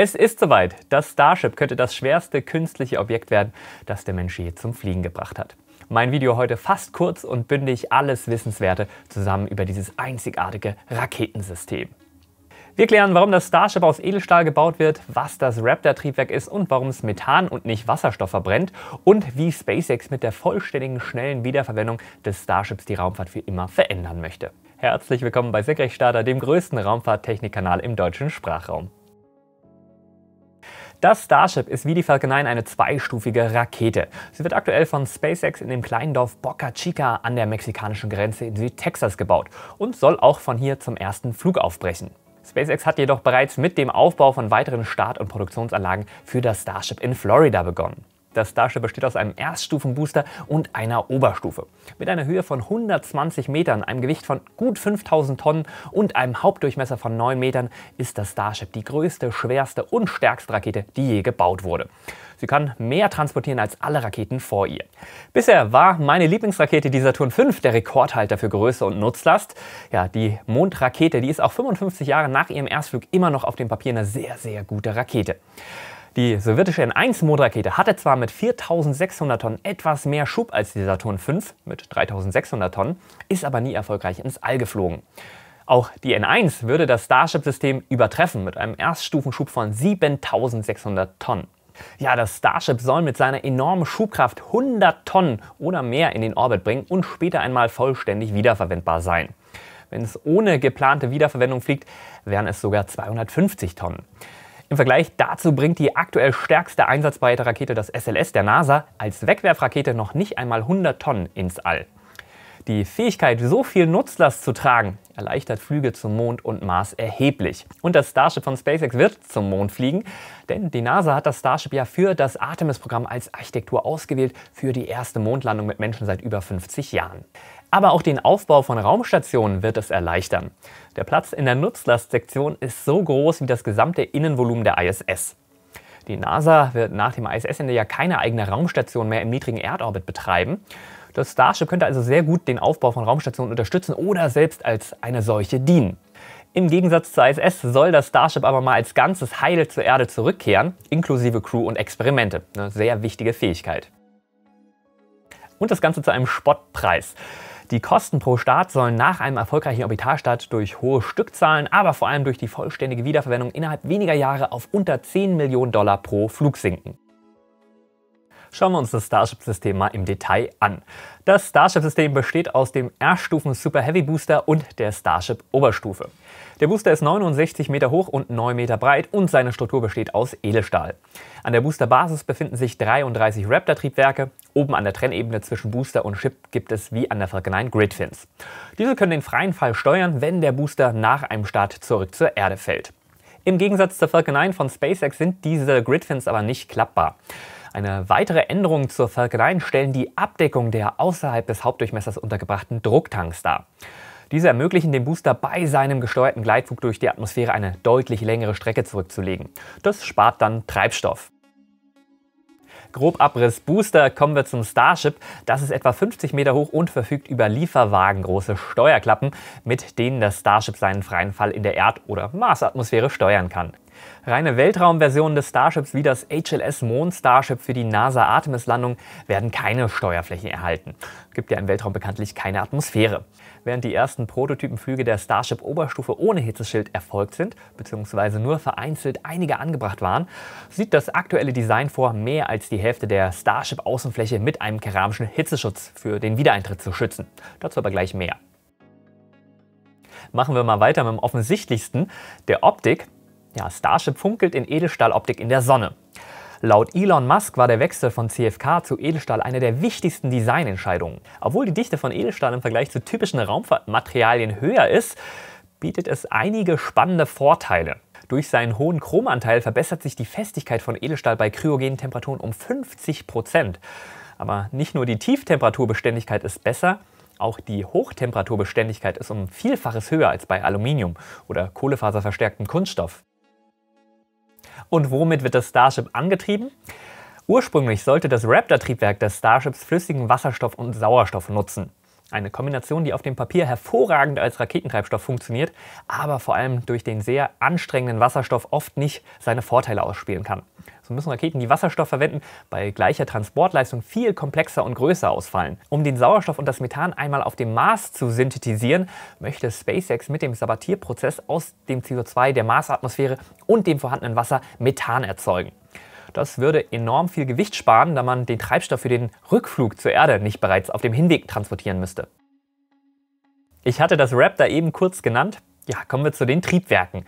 Es ist soweit. Das Starship könnte das schwerste künstliche Objekt werden, das der Mensch je zum Fliegen gebracht hat. Mein Video heute fast kurz und bündig alles Wissenswerte zusammen über dieses einzigartige Raketensystem. Wir klären, warum das Starship aus Edelstahl gebaut wird, was das Raptor-Triebwerk ist und warum es Methan und nicht Wasserstoff verbrennt und wie SpaceX mit der vollständigen schnellen Wiederverwendung des Starships die Raumfahrt für immer verändern möchte. Herzlich willkommen bei Senkrechtstarter, dem größten Raumfahrttechnikkanal im deutschen Sprachraum. Das Starship ist wie die Falcon 9 eine zweistufige Rakete. Sie wird aktuell von SpaceX in dem kleinen Dorf Boca Chica an der mexikanischen Grenze in Südtexas gebaut und soll auch von hier zum ersten Flug aufbrechen. SpaceX hat jedoch bereits mit dem Aufbau von weiteren Start- und Produktionsanlagen für das Starship in Florida begonnen. Das Starship besteht aus einem Erststufenbooster und einer Oberstufe. Mit einer Höhe von 120 Metern, einem Gewicht von gut 5000 Tonnen und einem Hauptdurchmesser von 9 Metern ist das Starship die größte, schwerste und stärkste Rakete, die je gebaut wurde. Sie kann mehr transportieren als alle Raketen vor ihr. Bisher war meine Lieblingsrakete, die Saturn V, der Rekordhalter für Größe und Nutzlast. Ja, die Mondrakete, die ist auch 55 Jahre nach ihrem Erstflug immer noch auf dem Papier eine sehr, sehr gute Rakete. Die sowjetische N1-Mondrakete hatte zwar mit 4600 Tonnen etwas mehr Schub als die Saturn V mit 3600 Tonnen, ist aber nie erfolgreich ins All geflogen. Auch die N1 würde das Starship-System übertreffen mit einem Erststufenschub von 7600 Tonnen. Ja, das Starship soll mit seiner enormen Schubkraft 100 Tonnen oder mehr in den Orbit bringen und später einmal vollständig wiederverwendbar sein. Wenn es ohne geplante Wiederverwendung fliegt, wären es sogar 250 Tonnen. Im Vergleich dazu bringt die aktuell stärkste einsatzbereite Rakete, das SLS der NASA, als Wegwerfrakete noch nicht einmal 100 Tonnen ins All. Die Fähigkeit, so viel Nutzlast zu tragen, erleichtert Flüge zum Mond und Mars erheblich. Und das Starship von SpaceX wird zum Mond fliegen, denn die NASA hat das Starship ja für das Artemis-Programm als Architektur ausgewählt für die erste Mondlandung mit Menschen seit über 50 Jahren. Aber auch den Aufbau von Raumstationen wird es erleichtern. Der Platz in der Nutzlastsektion ist so groß wie das gesamte Innenvolumen der ISS. Die NASA wird nach dem ISS-Ende ja keine eigene Raumstation mehr im niedrigen Erdorbit betreiben. Das Starship könnte also sehr gut den Aufbau von Raumstationen unterstützen oder selbst als eine solche dienen. Im Gegensatz zur ISS soll das Starship aber mal als ganzes Heil zur Erde zurückkehren, inklusive Crew und Experimente. Eine sehr wichtige Fähigkeit. Und das Ganze zu einem Spottpreis. Die Kosten pro Start sollen nach einem erfolgreichen Orbitalstart durch hohe Stückzahlen, aber vor allem durch die vollständige Wiederverwendung innerhalb weniger Jahre auf unter 10 Millionen Dollar pro Flug sinken schauen wir uns das Starship-System mal im Detail an. Das Starship-System besteht aus dem Erststufen Super Heavy Booster und der Starship-Oberstufe. Der Booster ist 69 Meter hoch und 9 Meter breit und seine Struktur besteht aus Edelstahl. An der Boosterbasis befinden sich 33 Raptor-Triebwerke. Oben an der Trennebene zwischen Booster und Ship gibt es wie an der Falcon 9 Gridfins. Diese können den freien Fall steuern, wenn der Booster nach einem Start zurück zur Erde fällt. Im Gegensatz zur Falcon 9 von SpaceX sind diese Gridfins aber nicht klappbar. Eine weitere Änderung zur Falkenei stellen die Abdeckung der außerhalb des Hauptdurchmessers untergebrachten Drucktanks dar. Diese ermöglichen dem Booster bei seinem gesteuerten Gleitflug durch die Atmosphäre eine deutlich längere Strecke zurückzulegen. Das spart dann Treibstoff. Grob Abriss Booster kommen wir zum Starship. Das ist etwa 50 Meter hoch und verfügt über lieferwagengroße Steuerklappen, mit denen das Starship seinen freien Fall in der Erd- oder Marsatmosphäre steuern kann. Reine Weltraumversionen des Starships wie das HLS Mond Starship für die NASA Artemis Landung werden keine Steuerflächen erhalten. Es Gibt ja im Weltraum bekanntlich keine Atmosphäre. Während die ersten Prototypenflüge der Starship Oberstufe ohne Hitzeschild erfolgt sind, bzw. nur vereinzelt einige angebracht waren, sieht das aktuelle Design vor, mehr als die Hälfte der Starship Außenfläche mit einem keramischen Hitzeschutz für den Wiedereintritt zu schützen. Dazu aber gleich mehr. Machen wir mal weiter mit dem offensichtlichsten, der Optik. Ja, Starship funkelt in Edelstahloptik in der Sonne. Laut Elon Musk war der Wechsel von CFK zu Edelstahl eine der wichtigsten Designentscheidungen. Obwohl die Dichte von Edelstahl im Vergleich zu typischen Raumfahrtmaterialien höher ist, bietet es einige spannende Vorteile. Durch seinen hohen Chromanteil verbessert sich die Festigkeit von Edelstahl bei kryogenen Temperaturen um 50 Prozent. Aber nicht nur die Tieftemperaturbeständigkeit ist besser, auch die Hochtemperaturbeständigkeit ist um Vielfaches höher als bei Aluminium oder kohlefaserverstärktem Kunststoff. Und womit wird das Starship angetrieben? Ursprünglich sollte das Raptor-Triebwerk des Starships flüssigen Wasserstoff und Sauerstoff nutzen. Eine Kombination, die auf dem Papier hervorragend als Raketentreibstoff funktioniert, aber vor allem durch den sehr anstrengenden Wasserstoff oft nicht seine Vorteile ausspielen kann. So müssen Raketen, die Wasserstoff verwenden, bei gleicher Transportleistung viel komplexer und größer ausfallen. Um den Sauerstoff und das Methan einmal auf dem Mars zu synthetisieren, möchte SpaceX mit dem Sabatierprozess aus dem CO2 der Marsatmosphäre und dem vorhandenen Wasser Methan erzeugen. Das würde enorm viel Gewicht sparen, da man den Treibstoff für den Rückflug zur Erde nicht bereits auf dem Hinweg transportieren müsste. Ich hatte das Raptor eben kurz genannt. Ja, kommen wir zu den Triebwerken.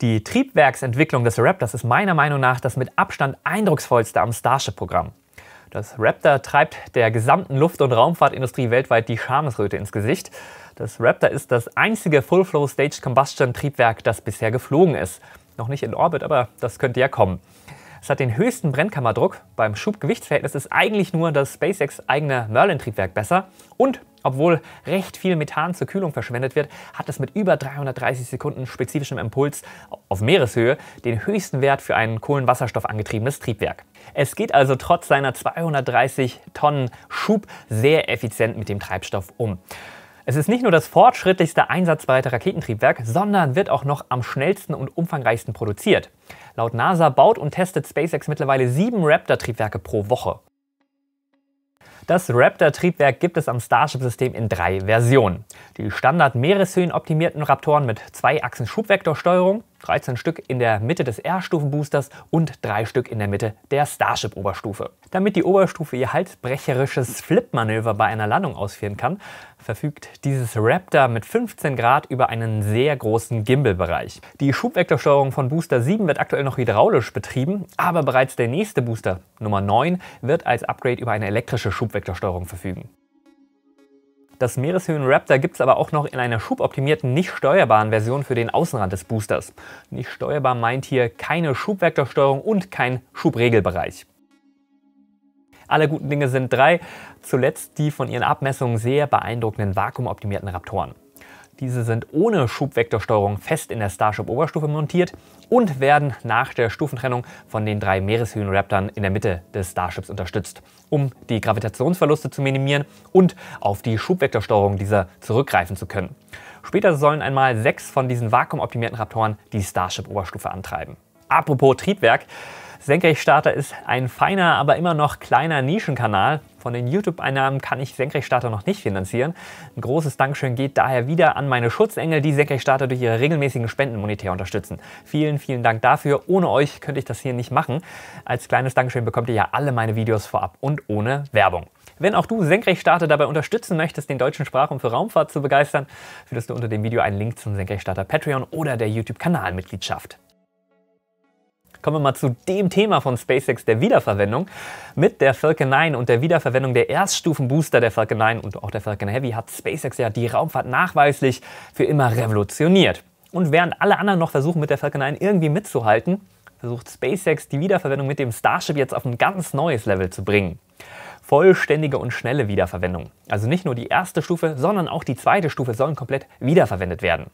Die Triebwerksentwicklung des Raptors ist meiner Meinung nach das mit Abstand eindrucksvollste am Starship-Programm. Das Raptor treibt der gesamten Luft- und Raumfahrtindustrie weltweit die Schamesröte ins Gesicht. Das Raptor ist das einzige Full-Flow-Staged-Combustion-Triebwerk, das bisher geflogen ist. Noch nicht in Orbit, aber das könnte ja kommen. Es hat den höchsten Brennkammerdruck. Beim Schub-Gewichtsverhältnis ist eigentlich nur das SpaceX eigene Merlin-Triebwerk besser. Und obwohl recht viel Methan zur Kühlung verschwendet wird, hat es mit über 330 Sekunden spezifischem Impuls auf Meereshöhe den höchsten Wert für ein Kohlenwasserstoffangetriebenes Triebwerk. Es geht also trotz seiner 230 Tonnen Schub sehr effizient mit dem Treibstoff um. Es ist nicht nur das fortschrittlichste einsatzbereite Raketentriebwerk, sondern wird auch noch am schnellsten und umfangreichsten produziert. Laut NASA baut und testet SpaceX mittlerweile sieben Raptor-Triebwerke pro Woche. Das Raptor-Triebwerk gibt es am Starship-System in drei Versionen. Die standard meereshöhenoptimierten Raptoren mit zwei Achsen Schubvektorsteuerung, 13 Stück in der Mitte des R-Stufen-Boosters und 3 Stück in der Mitte der Starship-Oberstufe. Damit die Oberstufe ihr halsbrecherisches Flip-Manöver bei einer Landung ausführen kann, verfügt dieses Raptor mit 15 Grad über einen sehr großen Gimbal-Bereich. Die Schubvektorsteuerung von Booster 7 wird aktuell noch hydraulisch betrieben, aber bereits der nächste Booster, Nummer 9, wird als Upgrade über eine elektrische Schubvektorsteuerung verfügen. Das Meereshöhen Raptor gibt es aber auch noch in einer schuboptimierten, nicht steuerbaren Version für den Außenrand des Boosters. Nicht steuerbar meint hier keine Schubwerksteuerung und kein Schubregelbereich. Alle guten Dinge sind drei, zuletzt die von ihren Abmessungen sehr beeindruckenden vakuumoptimierten Raptoren. Diese sind ohne Schubvektorsteuerung fest in der Starship-Oberstufe montiert und werden nach der Stufentrennung von den drei Meereshühn-Raptoren in der Mitte des Starships unterstützt, um die Gravitationsverluste zu minimieren und auf die Schubvektorsteuerung dieser zurückgreifen zu können. Später sollen einmal sechs von diesen vakuumoptimierten Raptoren die Starship-Oberstufe antreiben. Apropos Triebwerk, Senkrechtstarter ist ein feiner, aber immer noch kleiner Nischenkanal, von den YouTube-Einnahmen kann ich Senkrechtstarter noch nicht finanzieren. Ein großes Dankeschön geht daher wieder an meine Schutzengel, die Senkrechtstarter durch ihre regelmäßigen Spenden monetär unterstützen. Vielen, vielen Dank dafür. Ohne euch könnte ich das hier nicht machen. Als kleines Dankeschön bekommt ihr ja alle meine Videos vorab und ohne Werbung. Wenn auch du Senkrechtstarter dabei unterstützen möchtest, den deutschen Sprachraum für Raumfahrt zu begeistern, findest du unter dem Video einen Link zum Senkrechtstarter Patreon oder der YouTube-Kanalmitgliedschaft kommen wir mal zu dem Thema von SpaceX, der Wiederverwendung. Mit der Falcon 9 und der Wiederverwendung der Erststufenbooster der Falcon 9 und auch der Falcon Heavy hat SpaceX ja die Raumfahrt nachweislich für immer revolutioniert. Und während alle anderen noch versuchen, mit der Falcon 9 irgendwie mitzuhalten, versucht SpaceX die Wiederverwendung mit dem Starship jetzt auf ein ganz neues Level zu bringen vollständige und schnelle Wiederverwendung. Also nicht nur die erste Stufe, sondern auch die zweite Stufe sollen komplett wiederverwendet werden.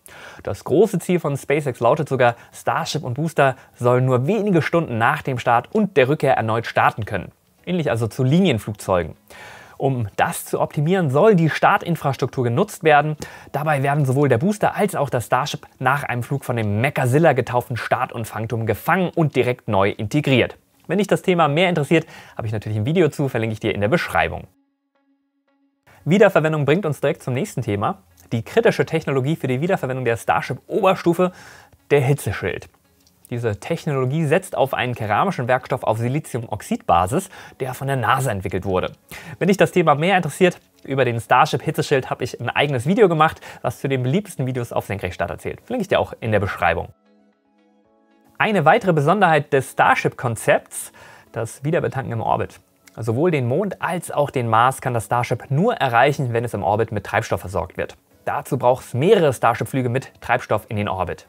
Das große Ziel von SpaceX lautet sogar, Starship und Booster sollen nur wenige Stunden nach dem Start und der Rückkehr erneut starten können. Ähnlich also zu Linienflugzeugen. Um das zu optimieren, soll die Startinfrastruktur genutzt werden. Dabei werden sowohl der Booster als auch das Starship nach einem Flug von dem Mechazilla getauften Start- und Fangturm gefangen und direkt neu integriert. Wenn dich das Thema mehr interessiert, habe ich natürlich ein Video zu, verlinke ich dir in der Beschreibung. Wiederverwendung bringt uns direkt zum nächsten Thema. Die kritische Technologie für die Wiederverwendung der Starship-Oberstufe, der Hitzeschild. Diese Technologie setzt auf einen keramischen Werkstoff auf Siliziumoxidbasis, der von der NASA entwickelt wurde. Wenn dich das Thema mehr interessiert, über den Starship Hitzeschild habe ich ein eigenes Video gemacht, was zu den beliebtesten Videos auf Senkrechtstart erzählt. Verlinke ich dir auch in der Beschreibung. Eine weitere Besonderheit des Starship-Konzepts, das Wiederbetanken im Orbit. Sowohl den Mond als auch den Mars kann das Starship nur erreichen, wenn es im Orbit mit Treibstoff versorgt wird. Dazu braucht es mehrere Starship-Flüge mit Treibstoff in den Orbit.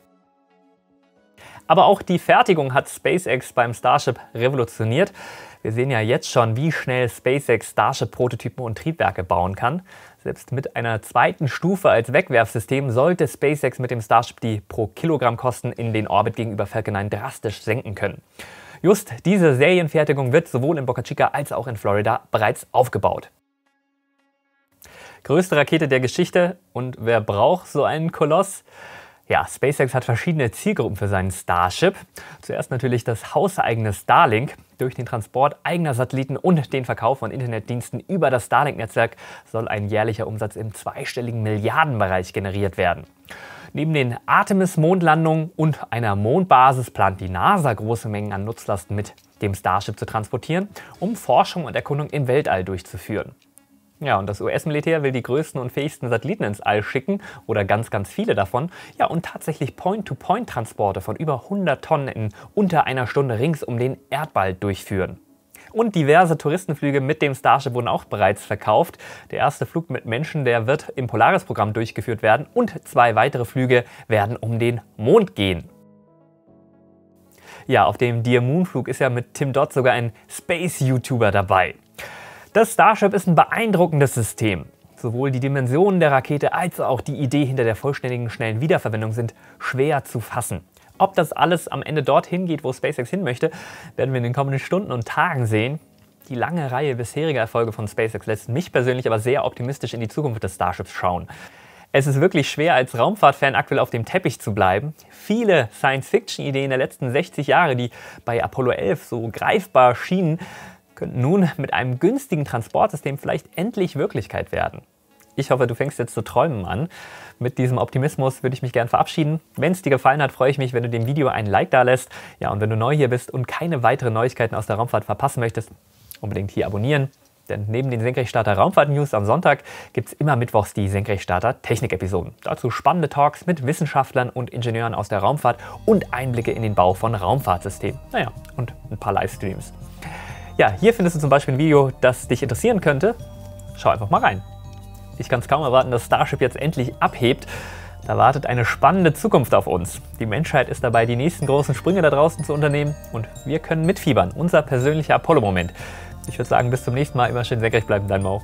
Aber auch die Fertigung hat SpaceX beim Starship revolutioniert. Wir sehen ja jetzt schon, wie schnell SpaceX Starship-Prototypen und Triebwerke bauen kann. Selbst mit einer zweiten Stufe als Wegwerfsystem sollte SpaceX mit dem Starship die Pro-Kilogramm-Kosten in den Orbit gegenüber Falcon 9 drastisch senken können. Just diese Serienfertigung wird sowohl in Boca Chica als auch in Florida bereits aufgebaut. Größte Rakete der Geschichte und wer braucht so einen Koloss? Ja, SpaceX hat verschiedene Zielgruppen für seinen Starship. Zuerst natürlich das hauseigene Starlink. Durch den Transport eigener Satelliten und den Verkauf von Internetdiensten über das Starlink-Netzwerk soll ein jährlicher Umsatz im zweistelligen Milliardenbereich generiert werden. Neben den Artemis-Mondlandungen und einer Mondbasis plant die NASA große Mengen an Nutzlasten mit dem Starship zu transportieren, um Forschung und Erkundung im Weltall durchzuführen. Ja, und das US-Militär will die größten und fähigsten Satelliten ins All schicken oder ganz, ganz viele davon. Ja, und tatsächlich Point-to-Point-Transporte von über 100 Tonnen in unter einer Stunde rings um den Erdball durchführen. Und diverse Touristenflüge mit dem Starship wurden auch bereits verkauft. Der erste Flug mit Menschen, der wird im Polaris-Programm durchgeführt werden und zwei weitere Flüge werden um den Mond gehen. Ja, auf dem Dear Moon Flug ist ja mit Tim Dodd sogar ein Space-YouTuber dabei. Das Starship ist ein beeindruckendes System. Sowohl die Dimensionen der Rakete als auch die Idee hinter der vollständigen schnellen Wiederverwendung sind schwer zu fassen. Ob das alles am Ende dorthin geht, wo SpaceX hin möchte, werden wir in den kommenden Stunden und Tagen sehen. Die lange Reihe bisheriger Erfolge von SpaceX lässt mich persönlich aber sehr optimistisch in die Zukunft des Starships schauen. Es ist wirklich schwer, als Raumfahrtfan aktuell auf dem Teppich zu bleiben. Viele Science-Fiction-Ideen der letzten 60 Jahre, die bei Apollo 11 so greifbar schienen, könnten nun mit einem günstigen Transportsystem vielleicht endlich Wirklichkeit werden. Ich hoffe, du fängst jetzt zu träumen an. Mit diesem Optimismus würde ich mich gern verabschieden. Wenn es dir gefallen hat, freue ich mich, wenn du dem Video einen Like da lässt. Ja, und wenn du neu hier bist und keine weiteren Neuigkeiten aus der Raumfahrt verpassen möchtest, unbedingt hier abonnieren. Denn neben den Senkrechtstarter Raumfahrt-News am Sonntag gibt es immer mittwochs die Senkrechtstarter Technik-Episoden. Dazu spannende Talks mit Wissenschaftlern und Ingenieuren aus der Raumfahrt und Einblicke in den Bau von Raumfahrtsystemen. Naja, und ein paar Livestreams. Ja, hier findest du zum Beispiel ein Video, das dich interessieren könnte. Schau einfach mal rein. Ich kann es kaum erwarten, dass Starship jetzt endlich abhebt. Da wartet eine spannende Zukunft auf uns. Die Menschheit ist dabei, die nächsten großen Sprünge da draußen zu unternehmen und wir können mitfiebern. Unser persönlicher Apollo-Moment. Ich würde sagen, bis zum nächsten Mal. Immer schön senkrecht bleiben, dein Mau.